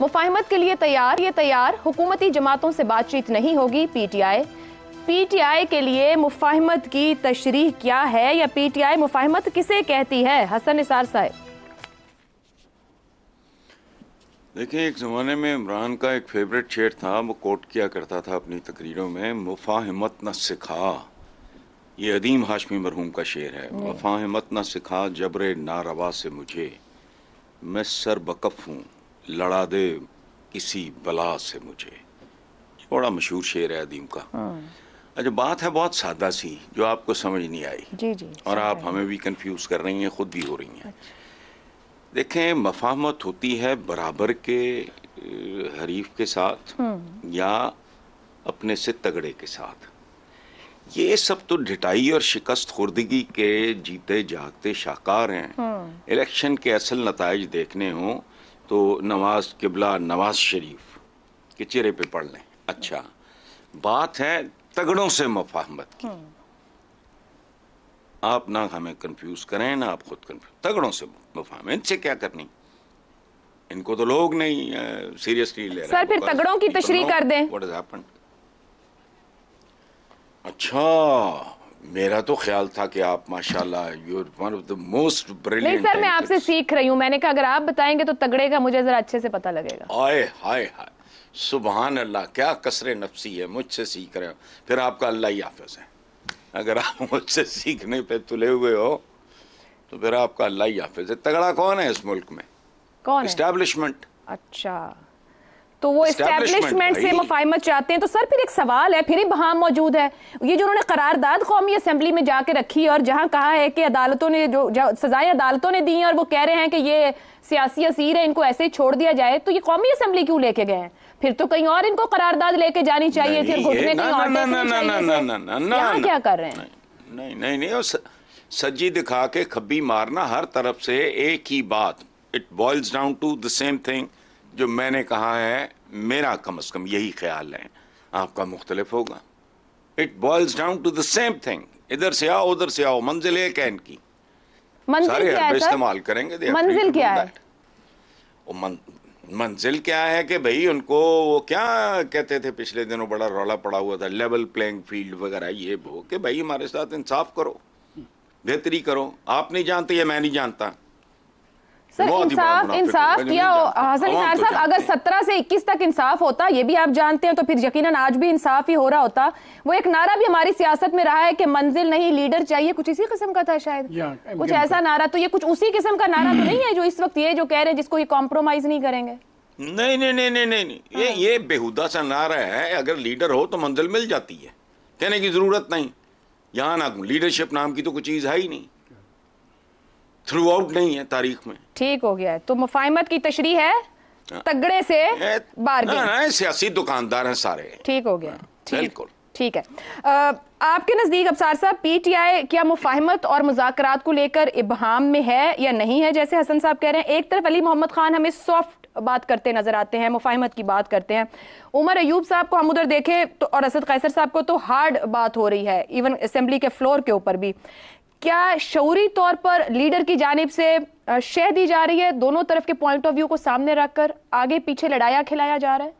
मुफाहमत के लिए तैयार ये तैयार हुकूमती जमातों से बातचीत नहीं होगी पीटीआई पीटीआई के लिए मुफाहमत की तशरीह क्या है या पीटीआई मुफाहमत किसे कहती है हसन निसार साहब देखिए एक ज़माने में इमरान का एक फेवरेट शेर था वो कोट किया करता था अपनी तकरीरों में मुफाहमत न सिखा ये अदीम हाशमी मरहूम का शेर है मुफाहमत न सिखा ना नारवा से मुझे मैं सर बकफ हूँ लड़ा दे किसी बला से मुझे बड़ा मशहूर शेर है अदीम का हाँ। अच्छा बात है बहुत सादा सी जो आपको समझ नहीं आई जी जी और आप हमें भी कंफ्यूज कर रही हैं खुद भी हो रही हैं अच्छा। देखें मफाहमत होती है बराबर के हरीफ के साथ हम्म। या अपने से तगड़े के साथ ये सब तो ढिटाई और शिकस्त खुर्दगी के जीते जागते शाहकार हैं हाँ। इलेक्शन के असल नतज देखने हों तो नमाज किबला नमाज शरीफ के चेहरे पे पढ़ लें अच्छा बात है तगड़ों से मफाहमत की हम्म। आप ना हमें कंफ्यूज करें ना आप खुद कंफ्यूज तगड़ों से मफाहमत इनसे क्या करनी इनको तो लोग नहीं सीरियसली ले सर फिर तगड़ों की तशरी कर दें व्हाट हैपेंड अच्छा मेरा तो ख्याल था कि आप माशाल्लाह you one of the most brilliant sir मैं आपसे सीख रही हूँ मैंने कहा अगर आप बताएंगे तो तगड़े का मुझे जरा अच्छे से पता लगेगा आए हाय हाय सुबहान अल्लाह क्या कसरे नफसी है मुझसे सीख रहे हो फिर आपका अल्लाह ही हाफिज है अगर आप मुझसे सीखने पे तुले हुए हो तो फिर आपका अल्लाह ही हाफिज है तगड़ा कौन है इस मुल्क में कौन इस्टेब्लिशमेंट अच्छा तो वो इस्टेब्लिशमेंट से मुफाहमत चाहते हैं तो सर फिर एक सवाल है फिर बहाम मौजूद है ये जो उन्होंने करारदाद कौमी असम्बली में जाके रखी और जहां कहा है कि अदालतों ने जो सजाएं अदालतों ने दी और वो कह रहे हैं कि ये सियासी असीर है इनको ऐसे ही छोड़ दिया जाए तो ये कौमी असम्बली क्यों लेके गए हैं फिर तो कहीं और इनको करारदाद लेके जानी चाहिए फिर घुटने कहीं क्या कर रहे हैं नहीं नहीं नहीं सज्जी दिखा के खब्बी मारना हर तरफ से एक ही बात it boils down to the same thing जो मैंने कहा है मेरा कम अज़ कम यही ख्याल है आपका मुख्तलिफ होगा it boils down to the same thing इधर से आओ उधर से आओ मंजिल एक है इनकी सारे हर्फ इस्तेमाल करेंगे मंजिल क्या है मन, मंजिल क्या है कि भाई उनको वो क्या कहते थे पिछले दिनों बड़ा रौला पड़ा हुआ था लेवल प्लेइंग फील्ड वगैरह ये वो कि भाई हमारे साथ इंसाफ करो बेहतरी करो आप नहीं जानते या मैं नहीं जानता तो सर इंसाफ इंसाफ किया हसन निसार साहब अगर सत्रह से इक्कीस तक इंसाफ होता ये भी आप जानते हैं तो फिर यकीनन आज भी इंसाफ ही हो रहा होता वो एक नारा भी हमारी सियासत में रहा है कि मंजिल नहीं लीडर चाहिए कुछ इसी किस्म का था शायद कुछ ऐसा नारा तो ये कुछ उसी किस्म का नारा तो नहीं है जो इस वक्त ये जो कह रहे हैं जिसको ये कॉम्प्रोमाइज नहीं करेंगे नहीं नहीं नहीं नहीं नहीं ये हाँ। ये बेहुदा सा नारा है अगर लीडर हो तो मंजिल मिल जाती है कहने की जरूरत नहीं यहाँ ना लीडरशिप नाम की तो कोई चीज़ है ही नहीं थ्रू आउट नहीं है तारीख में ठीक हो गया तो मुफाहमत की तशरी है हाँ। तगड़े से हाँ, हाँ, सियासी दुकानदार हैं सारे ठीक हो गया बिल्कुल ठीक है आ, आपके नज़दीक अफसार साहब पीटीआई क्या मुफाहमत और मुजाकरात को लेकर इबहम में है या नहीं है जैसे हसन साहब कह रहे हैं एक तरफ अली मोहम्मद खान हमें सॉफ्ट बात करते नजर आते हैं मुफाहमत की बात करते हैं उमर अयूब साहब को हम उधर देखें तो और असद कैसर साहब को तो हार्ड बात हो रही है इवन असम्बली के फ्लोर के ऊपर भी क्या शौरी तौर पर लीडर की जानब से शह दी जा रही है दोनों तरफ के पॉइंट ऑफ व्यू को सामने रखकर आगे पीछे लड़ाया खिलाया जा रहा है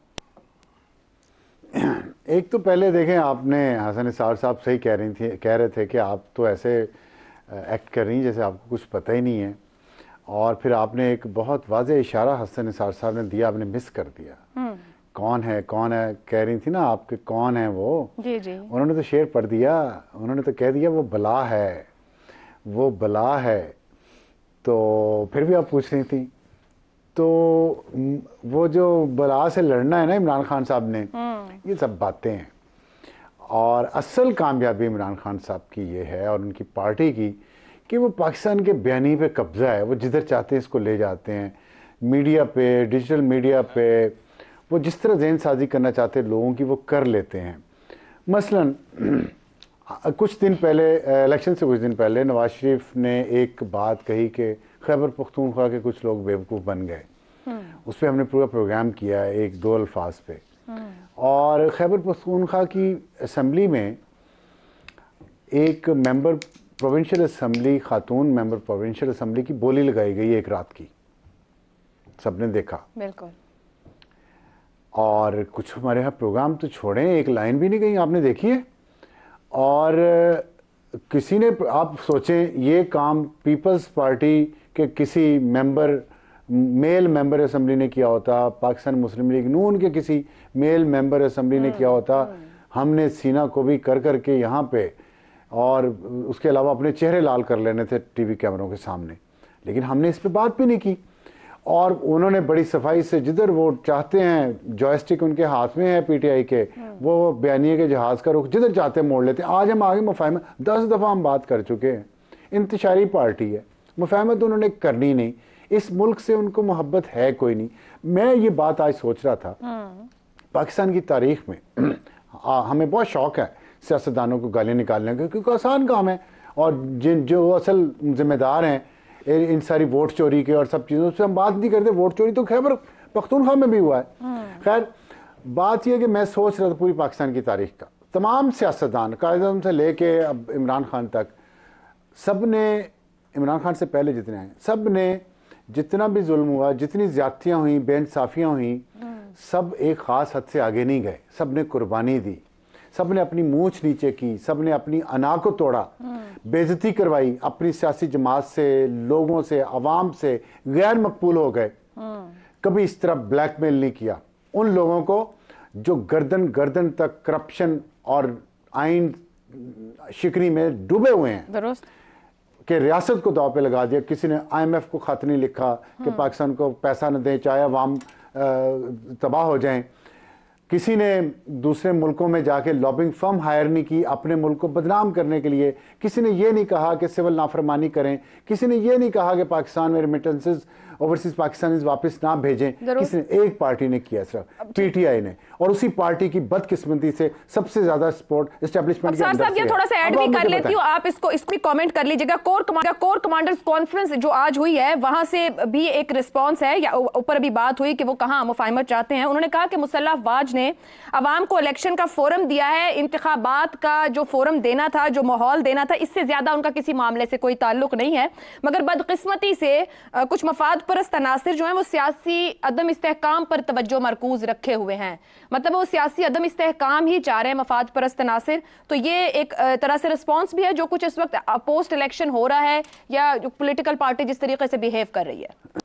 एक तो पहले देखें आपने हसन सार साहब सही कह रही थी कह रहे थे कि आप तो ऐसे एक्ट कर रही हैं जैसे आपको कुछ पता ही नहीं है और फिर आपने एक बहुत वाज इशारा हसन निसार साहब ने दिया आपने मिस कर दिया हम्म। कौन है कौन है कह रही थी ना आपके कौन है वो जी जी उन्होंने तो शेर पढ़ दिया उन्होंने तो कह दिया वो बला है वो बला है तो फिर भी आप पूछ रही थी तो वो जो बला से लड़ना है ना इमरान खान साहब ने हम्म। ये सब बातें हैं और असल कामयाबी इमरान खान साहब की ये है और उनकी पार्टी की कि वो पाकिस्तान के बयानी पे कब्ज़ा है वो जिधर चाहते हैं इसको ले जाते हैं मीडिया पे डिजिटल मीडिया पे वो जिस तरह जहन साजी करना चाहते हैं लोगों की वो कर लेते हैं मसलन हाँ, कुछ दिन पहले इलेक्शन से कुछ दिन पहले नवाज शरीफ ने एक बात कही कि खैबर पख्तूनख्वा के कुछ लोग बेवकूफ़ बन गए हम्म। उस पर हमने पूरा प्रोग्राम किया एक दो अल्फाज पे हम्म। और खैबर पख्तूनख्वा की असम्बली में एक मेंबर प्रोविंशियल असम्बली खातून मेंबर प्रोविंशियल असम्बली की बोली लगाई गई एक रात की सबने देखा बिल्कुल और कुछ हमारे यहाँ प्रोग्राम तो छोड़ें एक लाइन भी नहीं गई आपने देखी है और किसी ने आप सोचें ये काम पीपल्स पार्टी के किसी मेंबर मेल मेंबर असम्बली ने किया होता पाकिस्तान मुस्लिम लीग नून के किसी मेल मेंबर असम्बली ने हाँ, किया होता हाँ। हमने सीना को भी कर कर के यहाँ पे और उसके अलावा अपने चेहरे लाल कर लेने थे टीवी कैमरों के सामने लेकिन हमने इस पर बात भी नहीं की और उन्होंने बड़ी सफाई से जिधर वो चाहते हैं जॉयस्टिक उनके हाथ में है पीटीआई के हाँ। वो बयानिए के जहाज का रुख जिधर चाहते हैं मोड़ लेते हैं आज हम आगे मुफाहमत दस दफ़ा हम बात कर चुके हैं इंतशारी पार्टी है मुफाहमत तो उन्होंने करनी नहीं इस मुल्क से उनको मोहब्बत है कोई नहीं मैं ये बात आज सोच रहा था हाँ। पाकिस्तान की तारीख में आ, हमें बहुत शौक है सियासतदानों को गाली निकालने का क्योंकि आसान काम है और जिन जो असल जिम्मेदार हैं इन सारी वोट चोरी के और सब चीज़ों से हम बात नहीं करते वोट चोरी तो खैबर पख्तूनख्वा में भी हुआ है हम्म। खैर बात यह कि मैं सोच रहा था पूरी पाकिस्तान की तारीख का तमाम सियासतदान कायदम से लेके अब इमरान खान तक सब ने इमरान खान से पहले जितने आए सब ने जितना भी जुल्म हुआ जितनी ज्यादतियाँ हुई बेनसाफियाँ हुई हम्म। सब एक ख़ास हद से आगे नहीं गए सब ने कुर्बानी दी सब ने अपनी मूछ नीचे की सब ने अपनी अना को तोड़ा बेजती करवाई अपनी सियासी जमात से लोगों से अवाम से गैर मकबूल हो गए कभी इस तरह ब्लैकमेल नहीं किया उन लोगों को जो गर्दन गर्दन तक करप्शन और आइन शिकनी में डूबे हुए हैं कि रियासत को दाव पे लगा दिया किसी ने आईएमएफ को खत नहीं लिखा कि हम्म। पाकिस्तान को पैसा न दें चाहे अवाम तबाह हो जाएं किसी ने दूसरे मुल्कों में जाके लॉबिंग फर्म हायर नहीं की अपने मुल्क को बदनाम करने के लिए किसी ने यह नहीं कहा कि सिविल नाफरमानी करें किसी ने यह नहीं कहा कि पाकिस्तान में रिमिटेंसेज ओवरसीज पाकिस्तान वापस ना भेजें किसने एक पार्टी ने किया सर पीटीआई ने और उसी पार्टी की बदकिस्मती से सबसे ज्यादा सपोर्ट स्टेब्लिशमेंट थोड़ा सा ऐड भी कर लेती हूँ आप इसको इसमें कमेंट कर लीजिएगा core commander core commanders conference जो आज हुई है वहां से भी एक रिस्पांस है या ऊपर अभी बात हुई कि वो कहाँ मुफाहमत चाहते हैं उन्होंने कहा कि मुसल्लाफवाज ने अवाम को इलेक्शन का फोरम दिया है इंतबात का जो फोरम देना था जो माहौल देना था इससे ज्यादा उनका किसी मामले से कोई ताल्लुक नहीं है मगर बदकिस्मती से कुछ मफाद परस्त अनासर जो हैं वो सियासी अदम इसकाम पर तवज्जो मरकूज रखे हुए हैं मतलब वो सियासी अदम इसकाम ही चाह रहे हैं मफाद परस्त अनासर तो ये एक तरह से रिस्पॉन्स भी है जो कुछ इस वक्त पोस्ट इलेक्शन हो रहा है या पोलिटिकल पार्टी जिस तरीके से बिहेव कर रही है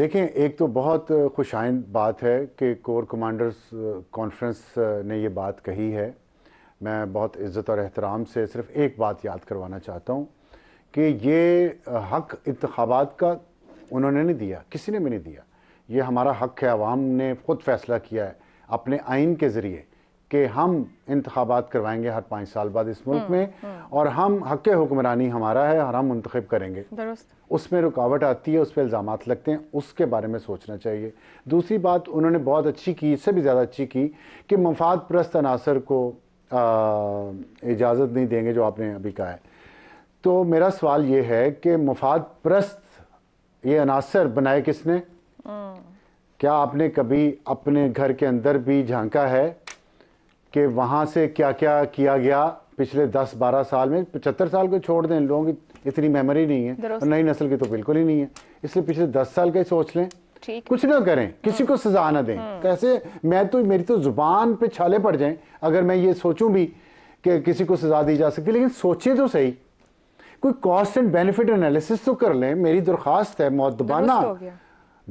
देखें एक तो बहुत खुशाइन बात है कि कोर कमांडर्स कॉन्फ्रेंस ने ये बात कही है मैं बहुत इज़्ज़त और एहतराम से सिर्फ एक बात याद करवाना चाहता हूँ कि ये हक इंतबात का उन्होंने नहीं दिया किसी ने भी नहीं दिया ये हमारा हक है अवाम ने ख़ुद फैसला किया है अपने आइन के ज़रिए कि हम इंतबात करवाएंगे हर पाँच साल बाद इस मुल्क हम्म, में हम्म। और हम हक हुक्मरानी हमारा है और हम मंतखब करेंगे उसमें रुकावट आती है उस पर इल्ज़ाम लगते हैं उसके बारे में सोचना चाहिए दूसरी बात उन्होंने बहुत अच्छी की इससे भी ज़्यादा अच्छी की कि मफाद प्रस्त अनासर को इजाज़त नहीं देंगे जो आपने अभी कहा है तो मेरा सवाल ये है कि मफाद प्रस्त ये अनासर बनाए किसने क्या आपने कभी अपने घर के अंदर भी झांका है कि वहाँ से क्या क्या किया गया पिछले 10-12 साल में पचहत्तर साल को छोड़ दें लोगों की इतनी मेमोरी नहीं है और नई नस्ल की तो बिल्कुल ही नहीं है इसलिए पिछले 10 साल का ही सोच लें कुछ ना करें किसी को सजा ना दें हम्म। कैसे मैं तो मेरी तो जुबान पे छाले पड़ जाएं अगर मैं ये सोचूं भी कि किसी को सजा दी जा सकती लेकिन सोचें तो सही कोई कॉस्ट एंड बेनिफिट एनालिसिस तो कर लें मेरी दरखास्त है मौदबाना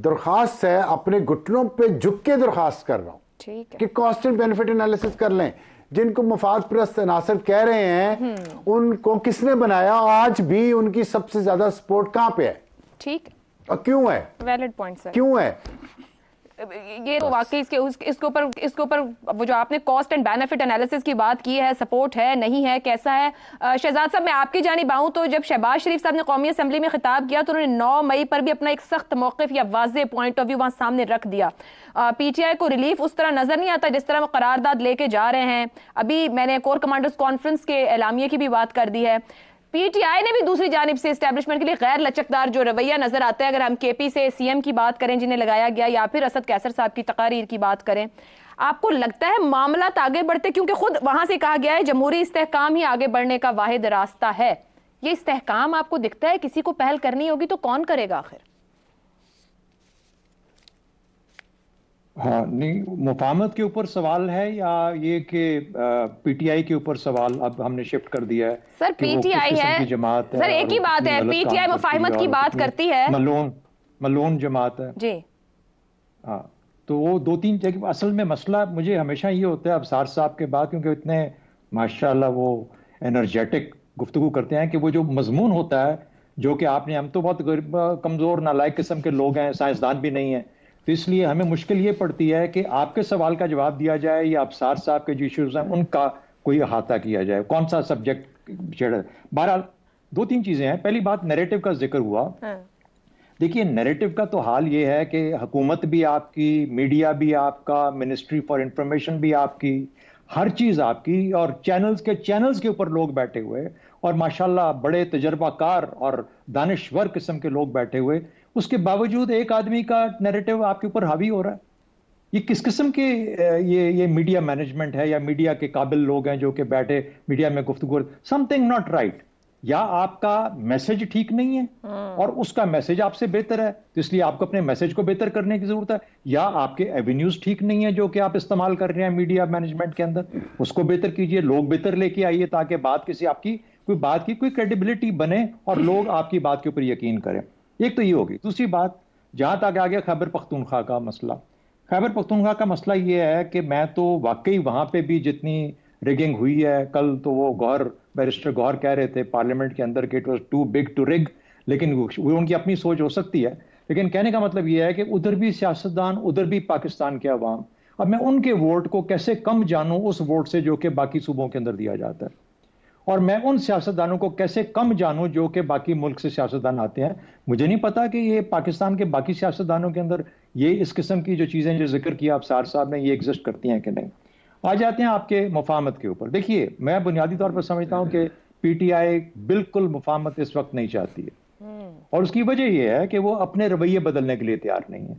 दरखास्त है अपने घुटनों पे झुक के दरखास्त कर रहा हूँ कि कॉस्ट एंड बेनिफिट एनालिसिस कर लें जिनको मुफाद प्रस्त अनासर कह रहे हैं हम्म। उनको किसने बनाया आज भी उनकी सबसे ज्यादा सपोर्ट कहाँ पे है ठीक और क्यों है वैलिड पॉइंट क्यों है ये तो वाकई इसके इसके ऊपर इसके ऊपर वो जो आपने कॉस्ट एंड बेनिफिट एनालिसिस की बात की है सपोर्ट है नहीं है कैसा है शहजाद साहब मैं आपकी जानब आऊँ तो जब शहबाज शरीफ साहब ने कौमी असम्बली में खिताब किया तो उन्होंने नौ मई पर भी अपना एक सख्त मौकफ या वाज पॉइंट ऑफ व्यू वहाँ सामने रख दिया पी टी आई को रिलीफ उस तरह नज़र नहीं आता जिस तरह वो करारदाद लेके जा रहे हैं अभी मैंने कोर कमांडर्स कॉन्फ्रेंस के एलामिया की भी बात कर दी है पीटीआई ने भी दूसरी जानब से स्टैब्लिशमेंट के लिए गैर लचकदार जो रवैया नजर आता है अगर हम केपी से सीएम की बात करें जिन्हें लगाया गया या फिर असद कैसर साहब की तकारीर की बात करें आपको लगता है मामला तो आगे बढ़ते क्योंकि खुद वहां से कहा गया है जमहूरी इस्तेकाम ही आगे बढ़ने का वाहिद रास्ता है ये इस्तेकाम आपको दिखता है किसी को पहल करनी होगी तो कौन करेगा आखिर हाँ नहीं मुफामत के ऊपर सवाल है या ये कि पीटीआई के ऊपर सवाल अब हमने शिफ्ट कर दिया है सर पीटीआई है जमात सर एक ही बात है पीटीआई मुफाहमत की बात करती है मलोन मलोन जमात है जी हाँ तो वो दो तीन असल में मसला मुझे हमेशा ये होता है अब सार साहब के बाद क्योंकि इतने माशाल्लाह वो एनर्जेटिक गुफ्तु करते हैं कि वो जो मजमून होता है जो कि आपने हम तो बहुत गरीब कमज़ोर नालायक किस्म के लोग हैं साइंसदान भी नहीं है तो इसलिए हमें मुश्किल ये पड़ती है कि आपके सवाल का जवाब दिया जाए या सार साहब के जो इशूज़ हैं उनका कोई अहाता किया जाए कौन सा सब्जेक्ट छेड़ा बहरहाल दो तीन चीज़ें हैं पहली बात नेरेटिव का जिक्र हुआ हाँ। देखिए नेरेटिव का तो हाल ये है कि हुकूमत भी आपकी मीडिया भी आपका मिनिस्ट्री फॉर इंफॉर्मेशन भी आपकी हर चीज़ आपकी और चैनल्स के चैनल्स के ऊपर लोग बैठे हुए और माशाल्लाह बड़े तजर्बाकार और दानश्वर किस्म के लोग बैठे हुए उसके बावजूद एक आदमी का नैरेटिव आपके ऊपर हावी हो रहा है ये किस किस्म के ये ये मीडिया मैनेजमेंट है या मीडिया के काबिल लोग हैं जो कि बैठे मीडिया में गुफ्तगु समथिंग नॉट राइट या आपका मैसेज ठीक नहीं है हाँ। और उसका मैसेज आपसे बेहतर है तो इसलिए आपको अपने मैसेज को बेहतर करने की जरूरत है या आपके एवेन्यूज ठीक नहीं है जो कि आप इस्तेमाल कर रहे हैं मीडिया मैनेजमेंट के अंदर उसको बेहतर कीजिए लोग बेहतर लेके आइए ताकि बात किसी आपकी कोई बात की कोई क्रेडिबिलिटी बने और लोग आपकी बात के ऊपर यकीन करें एक तो ये होगी दूसरी बात जहाँ तक आ गया खैबर पख्तूनख्वा का मसला खैबर पख्तूनख्वा का मसला ये है कि मैं तो वाकई वहाँ पे भी जितनी रिगिंग हुई है कल तो वो गौर बैरिस्टर गौर कह रहे थे पार्लियामेंट के अंदर कि it was too big to rig लेकिन वो उनकी अपनी सोच हो सकती है लेकिन कहने का मतलब यह है कि उधर भी सियासतदान उधर भी पाकिस्तान के अवाम अब मैं उनके वोट को कैसे कम जानूं उस वोट से जो कि बाकी सूबों के अंदर दिया जाता है और मैं उन सियासतदानों को कैसे कम जानूं जो कि बाकी मुल्क से सियासतदान आते हैं मुझे नहीं पता कि ये पाकिस्तान के बाकी सियासतदानों के अंदर ये इस किस्म की जो चीज़ें जो जिक्र किया आप सार साहब ने ये एग्जिस्ट करती हैं कि नहीं आ जाते हैं आपके मुफामत के ऊपर देखिए मैं बुनियादी तौर पर समझता हूँ कि पीटीआई बिल्कुल मुफामत इस वक्त नहीं चाहती है हम्म। और उसकी वजह यह है कि वो अपने रवैये बदलने के लिए तैयार नहीं है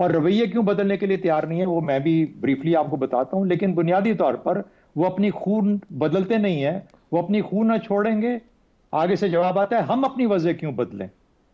और रवैये क्यों बदलने के लिए तैयार नहीं है वो मैं भी ब्रीफली आपको बताता हूँ लेकिन बुनियादी तौर पर वो अपनी खून बदलते नहीं है वो अपनी खूह ना छोड़ेंगे आगे से जवाब आता है हम अपनी वजह क्यों बदलें